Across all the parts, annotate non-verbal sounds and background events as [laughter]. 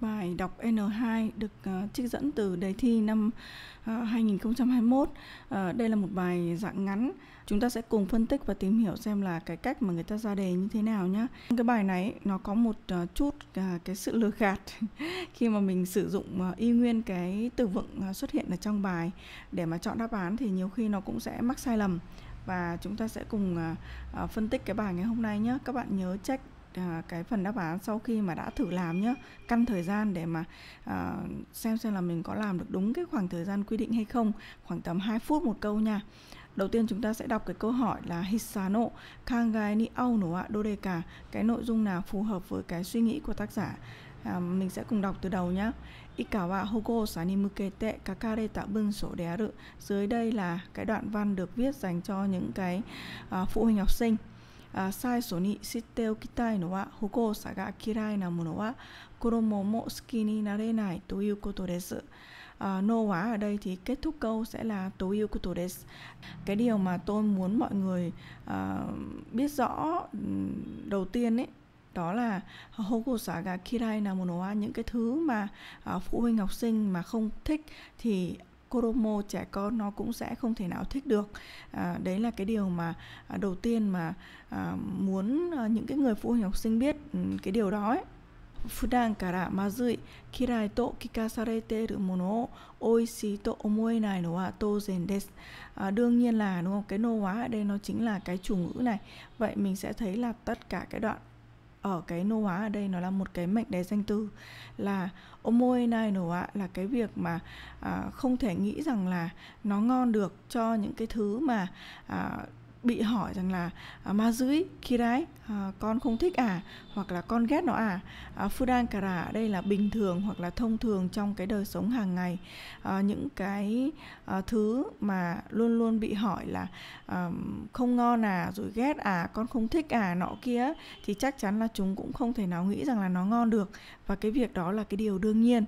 Bài đọc N2 được uh, trích dẫn từ đề thi năm uh, 2021. Uh, đây là một bài dạng ngắn. Chúng ta sẽ cùng phân tích và tìm hiểu xem là cái cách mà người ta ra đề như thế nào nhé. Cái bài này nó có một uh, chút uh, cái sự lừa gạt [laughs] khi mà mình sử dụng uh, y nguyên cái từ vựng uh, xuất hiện ở trong bài để mà chọn đáp án thì nhiều khi nó cũng sẽ mắc sai lầm và chúng ta sẽ cùng uh, uh, phân tích cái bài ngày hôm nay nhé. Các bạn nhớ check À, cái phần đáp án sau khi mà đã thử làm nhé căn thời gian để mà à, xem xem là mình có làm được đúng cái khoảng thời gian quy định hay không khoảng tầm 2 phút một câu nha Đầu tiên chúng ta sẽ đọc cái câu hỏi là Hisano kangai ni ao no wa dodeka Cái nội dung nào phù hợp với cái suy nghĩ của tác giả à, Mình sẽ cùng đọc từ đầu nhé Ikawa hogo sa ni mukete kakareta bunsho de aru Dưới đây là cái đoạn văn được viết dành cho những cái à, phụ huynh học sinh あ最初に知っておきたいのは不合さが嫌いなものは子供も好きになれないということです。À, no ở đây thì kết thúc câu sẽ là tối yêu của tổ des. Cái điều mà tôi muốn mọi người à, biết rõ ừ, đầu tiên ấy đó là hô gà kirai là một những cái thứ mà à, phụ huynh học sinh mà không thích thì chromo trẻ con nó cũng sẽ không thể nào thích được à, đấy là cái điều mà à, đầu tiên mà à, muốn à, những cái người phụ huynh học sinh biết ừ, cái điều đó ấy 普段からまずい嫌いと聞かされているものを美味しいと思えないのは当然です。À, đương nhiên là đúng không? Cái nô hóa ở đây nó chính là cái chủ ngữ này. Vậy mình sẽ thấy là tất cả cái đoạn ở cái nô hóa ở đây nó là một cái mệnh đề danh tư là omoenai nô ạ là cái việc mà à, không thể nghĩ rằng là nó ngon được cho những cái thứ mà à, bị hỏi rằng là à, ma dưới khi đấy à, con không thích à hoặc là con ghét nó à, à fudang kara ở đây là bình thường hoặc là thông thường trong cái đời sống hàng ngày à, những cái à, thứ mà luôn luôn bị hỏi là à, không ngon à rồi ghét à con không thích à nọ kia thì chắc chắn là chúng cũng không thể nào nghĩ rằng là nó ngon được và cái việc đó là cái điều đương nhiên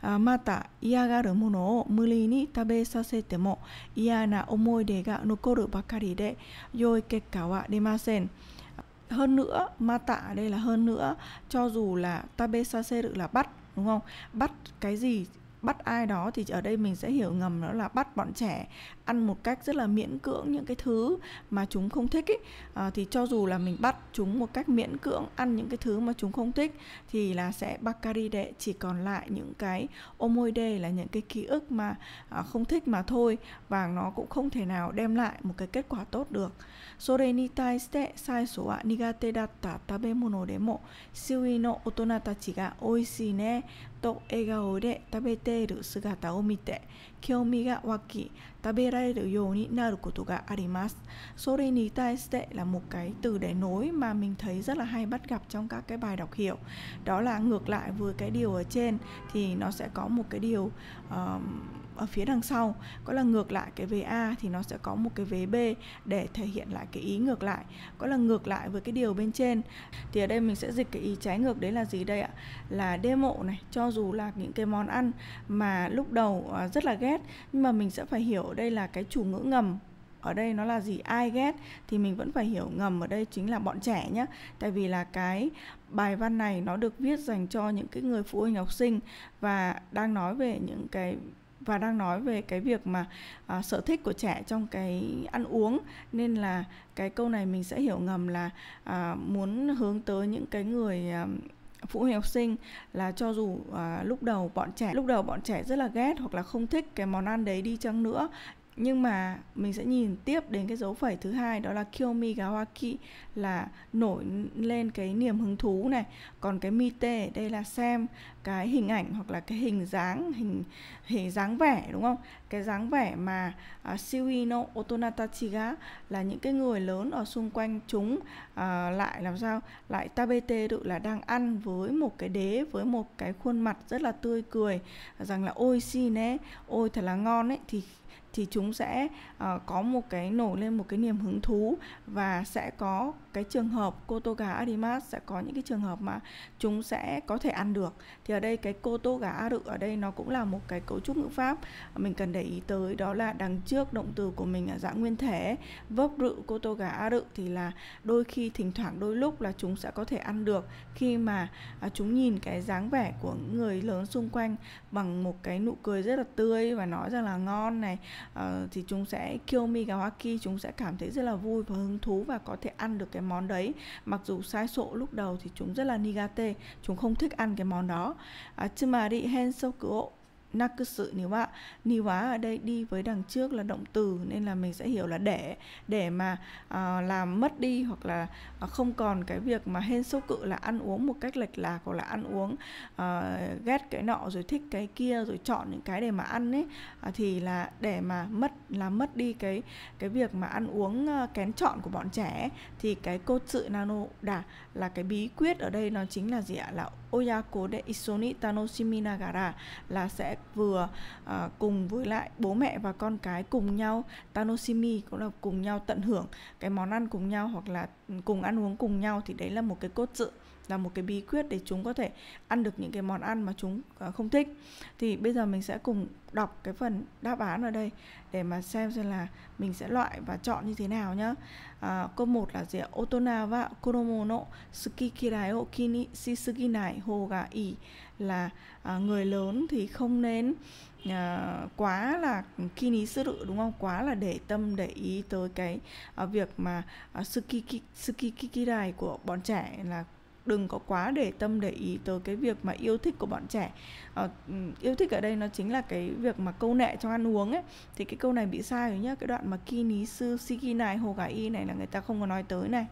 à, mata iagaru mono o ni tabe sasete mo ia na omoide ga nokoru bakari de yoikekawa demasen hơn nữa Ma Tạ đây là hơn nữa cho dù là tabesaseru là bắt đúng không bắt cái gì bắt ai đó thì ở đây mình sẽ hiểu ngầm đó là bắt bọn trẻ ăn một cách rất là miễn cưỡng những cái thứ mà chúng không thích ý. À, thì cho dù là mình bắt chúng một cách miễn cưỡng ăn những cái thứ mà chúng không thích thì là sẽ bakari đệ chỉ còn lại những cái omoide là những cái ký ức mà à, không thích mà thôi và nó cũng không thể nào đem lại một cái kết quả tốt được. Sorenitai ste sai số nigate datta tabemono demo siui otona tachi ga oishii ne と笑顔で食べている姿を見て là một cái từ để nối mà mình thấy rất là hay bắt gặp trong các cái bài đọc hiểu. Đó là ngược lại với cái điều ở trên thì nó sẽ có một cái điều uh, ở phía đằng sau có là ngược lại cái vế A thì nó sẽ có một cái vế B để thể hiện lại cái ý ngược lại có là ngược lại với cái điều bên trên thì ở đây mình sẽ dịch cái ý trái ngược đấy là gì đây ạ là demo này cho dù là những cái món ăn mà lúc đầu ờ, rất là ghét ghét nhưng mà mình sẽ phải hiểu đây là cái chủ ngữ ngầm ở đây nó là gì ai ghét thì mình vẫn phải hiểu ngầm ở đây chính là bọn trẻ nhé tại vì là cái bài văn này nó được viết dành cho những cái người phụ huynh học sinh và đang nói về những cái và đang nói về cái việc mà à, sở thích của trẻ trong cái ăn uống nên là cái câu này mình sẽ hiểu ngầm là à, muốn hướng tới những cái người à, phụ huynh học sinh là cho dù à, lúc đầu bọn trẻ lúc đầu bọn trẻ rất là ghét hoặc là không thích cái món ăn đấy đi chăng nữa nhưng mà mình sẽ nhìn tiếp đến cái dấu phẩy thứ hai đó là kiyomi kyomigawaki là nổi lên cái niềm hứng thú này còn cái mite đây là xem cái hình ảnh hoặc là cái hình dáng hình hình dáng vẻ đúng không cái dáng vẻ mà uh, à, siwi no otonatachi là những cái người lớn ở xung quanh chúng uh, lại làm sao lại tabete tự là đang ăn với một cái đế với một cái khuôn mặt rất là tươi cười à, rằng là ôi xin ấy ôi thật là ngon ấy thì thì chúng sẽ uh, có một cái nổi lên một cái niềm hứng thú và sẽ có cái trường hợp cô gà adimas sẽ có những cái trường hợp mà chúng sẽ có thể ăn được thì ở đây cái cô gà aru ở đây nó cũng là một cái cấu trúc ngữ pháp mình cần để ý tới đó là đằng trước động từ của mình ở dạng nguyên thể vấp rự cô gà aru thì là đôi khi thỉnh thoảng đôi lúc là chúng sẽ có thể ăn được khi mà uh, chúng nhìn cái dáng vẻ của người lớn xung quanh bằng một cái nụ cười rất là tươi và nói rằng là ngon này uh, thì chúng sẽ kiomi gawaki chúng sẽ cảm thấy rất là vui và hứng thú và có thể ăn được cái món đấy mặc dù sai sộ lúc đầu thì chúng rất là nigate chúng không thích ăn cái món đó chứ mà đi hen sâu sokuo nakusu niwa niwa ở đây đi với đằng trước là động từ nên là mình sẽ hiểu là để để mà à, làm mất đi hoặc là à, không còn cái việc mà hên số cự là ăn uống một cách lệch lạc hoặc là ăn uống à, ghét cái nọ rồi thích cái kia rồi chọn những cái để mà ăn ấy à, thì là để mà mất là mất đi cái cái việc mà ăn uống kén chọn của bọn trẻ thì cái cốt sự nano đà là cái bí quyết ở đây nó chính là gì ạ là Oyako de Isoni Tanoshimi Nagara là sẽ vừa à, cùng với lại bố mẹ và con cái cùng nhau Tanoshimi cũng là cùng nhau tận hưởng cái món ăn cùng nhau hoặc là ừ, cùng ăn uống cùng nhau thì đấy là một cái cốt truyện là một cái bí quyết để chúng có thể ăn được những cái món ăn mà chúng à, không thích thì bây giờ mình sẽ cùng đọc cái phần đáp án ở đây để mà xem xem là mình sẽ loại và chọn như thế nào nhá. À, câu 1 là gì? Otona wa kuromo no suki kirai o kini si nai ho ga i là à, người lớn thì không nên à, quá là kini suru đúng không? Quá là để tâm để ý tới cái à, việc mà à, suki suki kirai của bọn trẻ là đừng có quá để tâm để ý tới cái việc mà yêu thích của bọn trẻ à, yêu thích ở đây nó chính là cái việc mà câu nệ trong ăn uống ấy thì cái câu này bị sai rồi nhá cái đoạn mà ki ní sư shiki này hồ gà y này là người ta không có nói tới này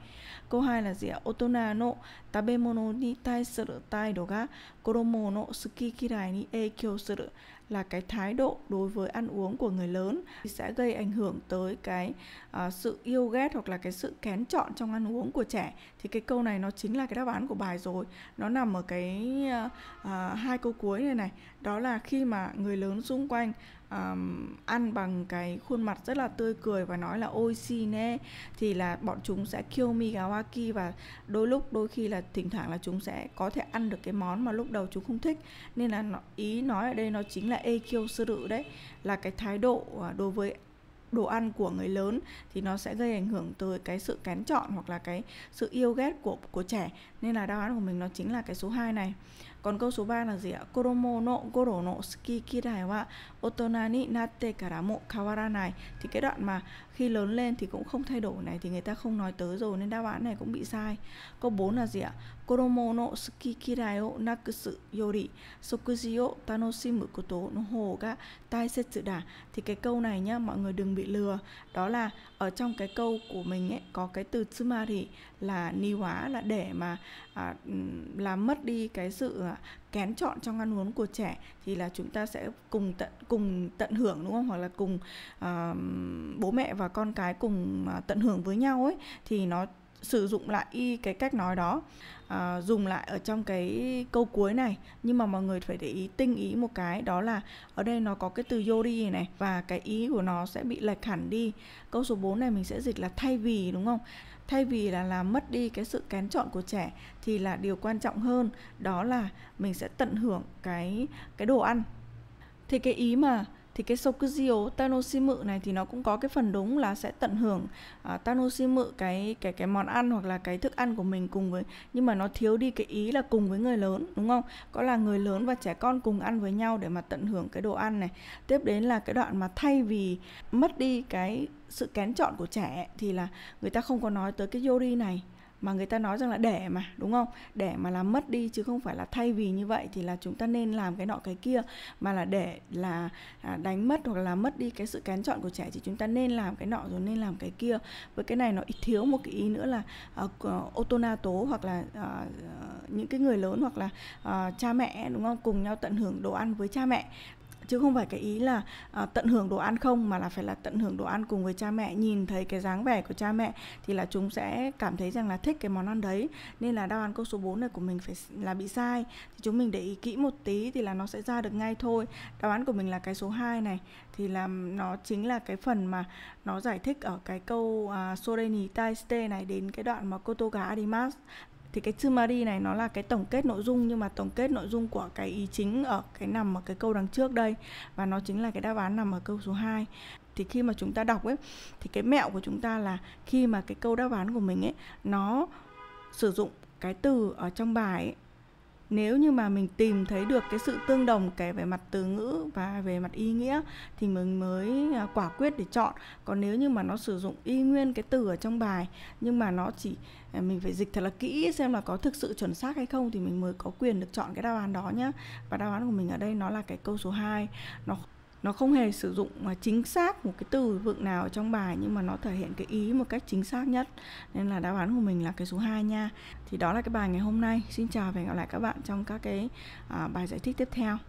câu hai là gì ạ otona no tabemono ni tai suru tai do ga koromo no suki kirai ni eikyo suru là cái thái độ đối với ăn uống của người lớn sẽ gây ảnh hưởng tới cái uh, sự yêu ghét hoặc là cái sự kén chọn trong ăn uống của trẻ thì cái câu này nó chính là cái đáp án của bài rồi nó nằm ở cái uh, uh, hai câu cuối này này đó là khi mà người lớn xung quanh um, ăn bằng cái khuôn mặt rất là tươi cười và nói là ôi xin nè thì là bọn chúng sẽ kill migawaki và đôi lúc đôi khi là thỉnh thoảng là chúng sẽ có thể ăn được cái món mà lúc đầu chúng không thích nên là nó, ý nói ở đây nó chính là ekyo sự đấy là cái thái độ à, đối với đồ ăn của người lớn thì nó sẽ gây ảnh hưởng tới cái sự kén chọn hoặc là cái sự yêu ghét của của trẻ nên là đáp án của mình nó chính là cái số 2 này còn câu số 3 là gì ạ? Koromo no goro no suki kidai wa otona ni natte kara mo kawaranai. Thì cái đoạn mà khi lớn lên thì cũng không thay đổi này thì người ta không nói tới rồi nên đáp án này cũng bị sai. Câu 4 là gì ạ? Koromo no suki kidai o nakusu yori sokuji o tanoshimu koto no ho ga taisetsu da. Thì cái câu này nhá, mọi người đừng bị lừa. Đó là ở trong cái câu của mình ấy có cái từ tsumari là ni hóa là để mà à, làm mất đi cái sự à, kén chọn trong ăn uống của trẻ thì là chúng ta sẽ cùng tận cùng tận hưởng đúng không hoặc là cùng uh, bố mẹ và con cái cùng uh, tận hưởng với nhau ấy thì nó sử dụng lại y cái cách nói đó à, dùng lại ở trong cái câu cuối này nhưng mà mọi người phải để ý tinh ý một cái đó là ở đây nó có cái từ yori này và cái ý của nó sẽ bị lệch hẳn đi câu số 4 này mình sẽ dịch là thay vì đúng không thay vì là làm mất đi cái sự kén chọn của trẻ thì là điều quan trọng hơn đó là mình sẽ tận hưởng cái cái đồ ăn thì cái ý mà thì cái Sokuzio Tanoshimu này thì nó cũng có cái phần đúng là sẽ tận hưởng uh, à, Tanoshimu cái cái cái món ăn hoặc là cái thức ăn của mình cùng với nhưng mà nó thiếu đi cái ý là cùng với người lớn đúng không? Có là người lớn và trẻ con cùng ăn với nhau để mà tận hưởng cái đồ ăn này. Tiếp đến là cái đoạn mà thay vì mất đi cái sự kén chọn của trẻ thì là người ta không có nói tới cái yori này mà người ta nói rằng là để mà đúng không để mà làm mất đi chứ không phải là thay vì như vậy thì là chúng ta nên làm cái nọ cái kia mà là để là à, đánh mất hoặc là mất đi cái sự kén chọn của trẻ thì chúng ta nên làm cái nọ rồi nên làm cái kia với cái này nó thiếu một cái ý nữa là uh, na tố hoặc là uh, những cái người lớn hoặc là uh, cha mẹ đúng không cùng nhau tận hưởng đồ ăn với cha mẹ chứ không phải cái ý là à, tận hưởng đồ ăn không mà là phải là tận hưởng đồ ăn cùng với cha mẹ nhìn thấy cái dáng vẻ của cha mẹ thì là chúng sẽ cảm thấy rằng là thích cái món ăn đấy nên là đáp án câu số 4 này của mình phải là bị sai thì chúng mình để ý kỹ một tí thì là nó sẽ ra được ngay thôi đáp án của mình là cái số 2 này thì là nó chính là cái phần mà nó giải thích ở cái câu uh, à, Sorenitaiste này đến cái đoạn mà Kotoga Adimas thì cái summary này nó là cái tổng kết nội dung nhưng mà tổng kết nội dung của cái ý chính ở cái nằm ở cái câu đằng trước đây và nó chính là cái đáp án nằm ở câu số 2 thì khi mà chúng ta đọc ấy thì cái mẹo của chúng ta là khi mà cái câu đáp án của mình ấy nó sử dụng cái từ ở trong bài ấy, nếu như mà mình tìm thấy được cái sự tương đồng kể về mặt từ ngữ và về mặt ý nghĩa thì mình mới à, quả quyết để chọn còn nếu như mà nó sử dụng y nguyên cái từ ở trong bài nhưng mà nó chỉ à, mình phải dịch thật là kỹ xem là có thực sự chuẩn xác hay không thì mình mới có quyền được chọn cái đáp án đó nhé và đáp án của mình ở đây nó là cái câu số 2 nó nó không hề sử dụng mà chính xác một cái từ vựng nào trong bài nhưng mà nó thể hiện cái ý một cách chính xác nhất nên là đáp án của mình là cái số 2 nha thì đó là cái bài ngày hôm nay xin chào và hẹn gặp lại các bạn trong các cái à, bài giải thích tiếp theo